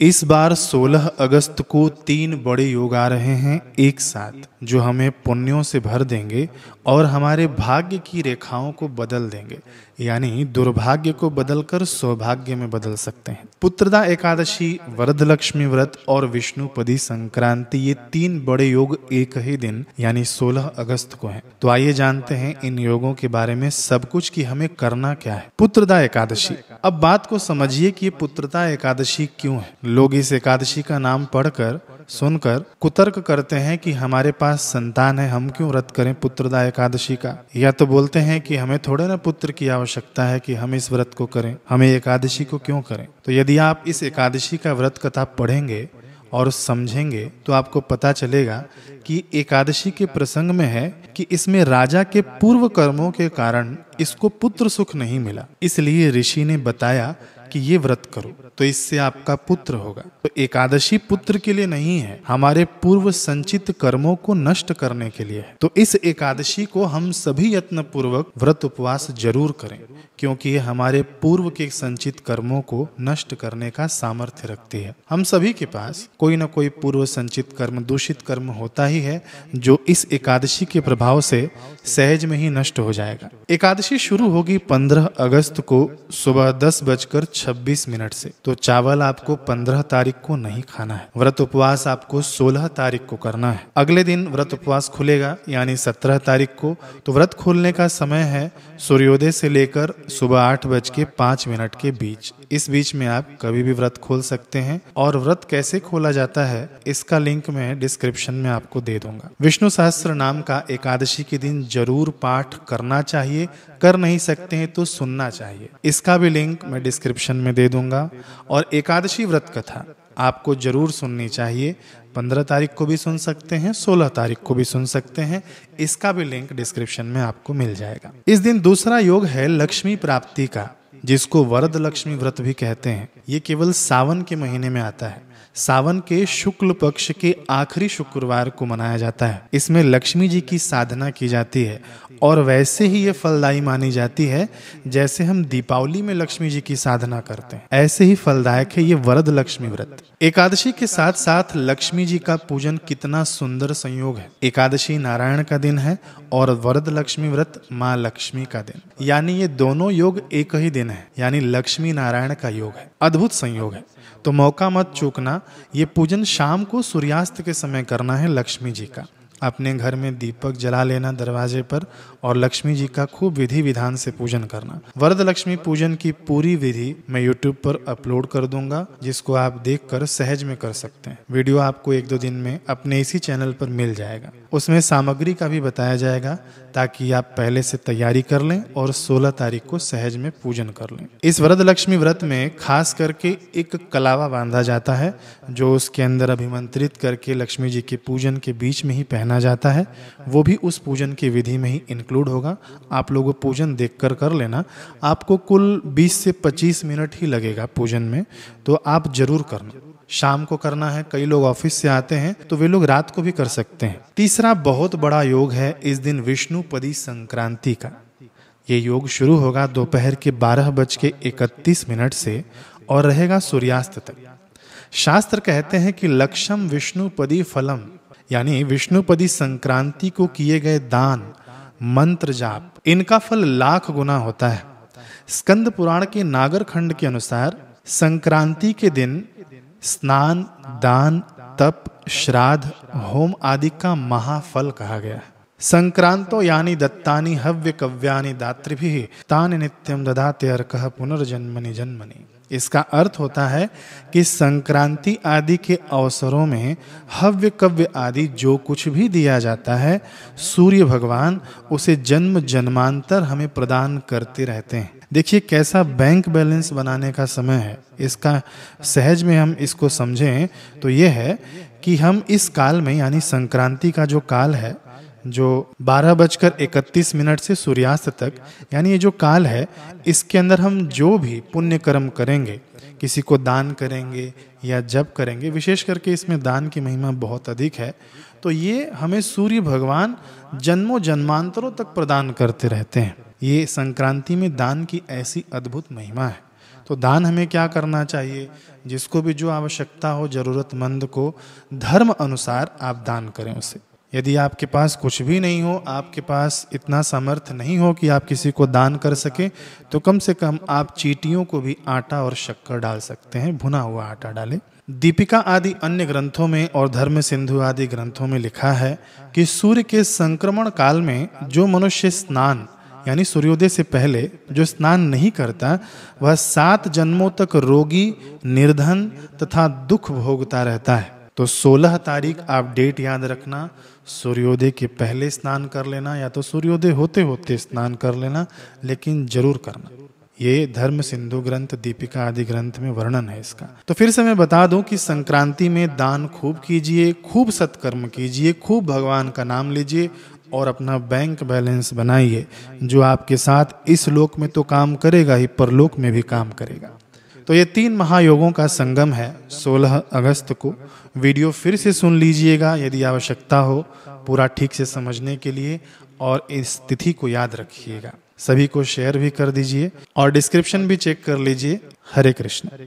इस बार 16 अगस्त को तीन बड़े योग आ रहे हैं एक साथ जो हमें पुण्यों से भर देंगे और हमारे भाग्य की रेखाओं को बदल देंगे यानी दुर्भाग्य को बदलकर सौभाग्य में बदल सकते हैं पुत्रदा एकादशी वरद लक्ष्मी व्रत और विष्णुपदी संक्रांति ये तीन बड़े योग एक ही दिन यानी 16 अगस्त को हैं। तो आइए जानते हैं इन योगों के बारे में सब कुछ कि हमें करना क्या है पुत्रदा एकादशी अब बात को समझिए कि ये पुत्रदा एकादशी क्यों है लोग इस एकादशी का नाम पढ़कर सुनकर कुतर्क करते हैं कि हमारे पास संतान है हम क्यों व्रत करें पुत्रदा एकादशी का या तो बोलते हैं कि हमें थोड़े ना पुत्र की आवश्यकता है कि हम इस व्रत को करें हमें एकादशी को क्यों करें तो यदि आप इस एकादशी का व्रत कथा पढ़ेंगे और समझेंगे तो आपको पता चलेगा कि एकादशी के प्रसंग में है कि इसमें राजा के पूर्व कर्मों के कारण इसको पुत्र सुख नहीं मिला इसलिए ऋषि ने बताया कि ये व्रत करो तो इससे आपका पुत्र होगा तो एकादशी पुत्र के लिए नहीं है हमारे पूर्व संचित कर्मों को नष्ट करने के लिए है तो इस एकादशी को हम सभी यत्न पूर्वक व्रत उपवास जरूर करें क्योंकि ये हमारे पूर्व के संचित कर्मों को नष्ट करने का सामर्थ्य रखती है हम सभी के पास कोई ना कोई पूर्व संचित कर्म दूषित कर्म होता ही है जो इस एकादशी के प्रभाव से सहज में ही नष्ट हो जाएगा एकादशी शुरू होगी 15 अगस्त को सुबह दस बजकर छब्बीस मिनट से तो चावल आपको पंद्रह तारीख को नहीं खाना है व्रत उपवास आपको सोलह तारीख को करना है अगले दिन व्रत उपवास खुलेगा यानी सत्रह तारीख को तो व्रत खोलने का समय है सूर्योदय से लेकर सुबह आठ बज के पांच मिनट के बीच इस बीच में आप कभी भी व्रत खोल सकते हैं और व्रत कैसे खोला जाता है इसका लिंक मैं डिस्क्रिप्शन में आपको दे दूंगा विष्णु सहस्त्र नाम का एकादशी के दिन जरूर पाठ करना चाहिए कर नहीं सकते हैं तो सुनना चाहिए इसका भी लिंक मैं डिस्क्रिप्शन डिस्क्रिप्शन में दे दूंगा और एकादशी व्रत कथा आपको जरूर सुननी चाहिए पंद्रह तारीख को भी सुन सकते हैं सोलह तारीख को भी सुन सकते हैं इसका भी लिंक डिस्क्रिप्शन में आपको मिल जाएगा इस दिन दूसरा योग है लक्ष्मी प्राप्ति का जिसको वरद लक्ष्मी व्रत भी कहते हैं ये केवल सावन के महीने में आता है सावन के शुक्ल पक्ष के आखिरी शुक्रवार को मनाया जाता है इसमें लक्ष्मी जी की साधना की जाती है और वैसे ही ये फलदायी मानी जाती है जैसे हम दीपावली में लक्ष्मी जी की साधना करते हैं ऐसे ही फलदायक है ये वरद लक्ष्मी व्रत एकादशी के साथ साथ लक्ष्मी जी का पूजन कितना सुंदर संयोग है एकादशी नारायण का दिन है और वरद लक्ष्मी व्रत माँ लक्ष्मी का दिन यानी ये दोनों योग एक ही दिन है यानी लक्ष्मी नारायण का योग है अद्भुत संयोग है तो मौका मत चूकना करना ये पूजन शाम को सूर्यास्त के समय करना है लक्ष्मी जी का अपने घर में दीपक जला लेना दरवाजे पर और लक्ष्मी जी का खूब विधि विधान से पूजन करना वरद लक्ष्मी पूजन की पूरी विधि मैं YouTube पर अपलोड कर दूंगा जिसको आप देखकर सहज में कर सकते हैं वीडियो आपको एक दो दिन में अपने इसी चैनल पर मिल जाएगा उसमें सामग्री का भी बताया जाएगा ताकि आप पहले से तैयारी कर लें और 16 तारीख को सहज में पूजन कर लें इस वरद लक्ष्मी व्रत में खास करके एक कलावा बांधा जाता है जो उसके अंदर अभिमंत्रित करके लक्ष्मी जी के पूजन के बीच में ही पहना जाता है वो भी उस पूजन की विधि में ही इंक्लूड होगा आप लोगों पूजन देख कर, कर लेना आपको कुल बीस से पच्चीस मिनट ही लगेगा पूजन में तो आप ज़रूर करना शाम को करना है कई लोग ऑफिस से आते हैं तो वे लोग रात को भी कर सकते हैं तीसरा बहुत बड़ा योग है इस दिन विष्णुपदी संक्रांति का ये योग शुरू होगा दोपहर के बारह बज के इकतीस मिनट से और रहेगा सूर्यास्त तक शास्त्र कहते हैं कि लक्ष्म विष्णुपदी फलम यानी विष्णुपदी संक्रांति को किए गए दान मंत्र जाप इनका फल लाख गुना होता है स्कंद पुराण के नागर खंड के अनुसार संक्रांति के दिन स्नान दान तप श्राद्ध होम आदि का महाफल कहा गया है संक्रांतो यानी दत्तानी हव्य कव्यानि भी तान नित्यम दधाते अर्क पुनर्जन्मनि जन्मनी इसका अर्थ होता है कि संक्रांति आदि के अवसरों में हव्य कव्य आदि जो कुछ भी दिया जाता है सूर्य भगवान उसे जन्म जन्मांतर हमें प्रदान करते रहते हैं देखिए कैसा बैंक बैलेंस बनाने का समय है इसका सहज में हम इसको समझें तो ये है कि हम इस काल में यानी संक्रांति का जो काल है जो बारह बजकर इकतीस मिनट से सूर्यास्त तक यानी ये जो काल है इसके अंदर हम जो भी पुण्य कर्म करेंगे किसी को दान करेंगे या जप करेंगे विशेष करके इसमें दान की महिमा बहुत अधिक है तो ये हमें सूर्य भगवान जन्मों जन्मांतरों तक प्रदान करते रहते हैं ये संक्रांति में दान की ऐसी अद्भुत महिमा है तो दान हमें क्या करना चाहिए जिसको भी जो आवश्यकता हो जरूरतमंद को धर्म अनुसार आप दान करें उसे यदि आपके पास कुछ भी नहीं हो आपके पास इतना समर्थ नहीं हो कि आप किसी को दान कर सके तो कम से कम आप चीटियों को भी आटा और शक्कर डाल सकते हैं भुना हुआ आटा डालें दीपिका आदि अन्य ग्रंथों में और धर्म सिंधु आदि ग्रंथों में लिखा है कि सूर्य के संक्रमण काल में जो मनुष्य स्नान यानी सूर्योदय से पहले जो स्नान नहीं करता वह सात जन्मों तक रोगी निर्धन तथा दुख भोगता रहता है तो 16 तारीख आप डेट याद रखना सूर्योदय के पहले स्नान कर लेना या तो सूर्योदय होते होते स्नान कर लेना लेकिन जरूर करना ये धर्म सिंधु ग्रंथ दीपिका आदि ग्रंथ में वर्णन है इसका तो फिर से मैं बता दूं कि संक्रांति में दान खूब कीजिए खूब सत्कर्म कीजिए खूब भगवान का नाम लीजिए और अपना बैंक बैलेंस बनाइए जो आपके साथ इस लोक में तो काम करेगा ही परलोक में भी काम करेगा तो ये तीन महायोगों का संगम है 16 अगस्त को वीडियो फिर से सुन लीजिएगा यदि आवश्यकता हो पूरा ठीक से समझने के लिए और इस तिथि को याद रखिएगा सभी को शेयर भी कर दीजिए और डिस्क्रिप्शन भी चेक कर लीजिए हरे कृष्ण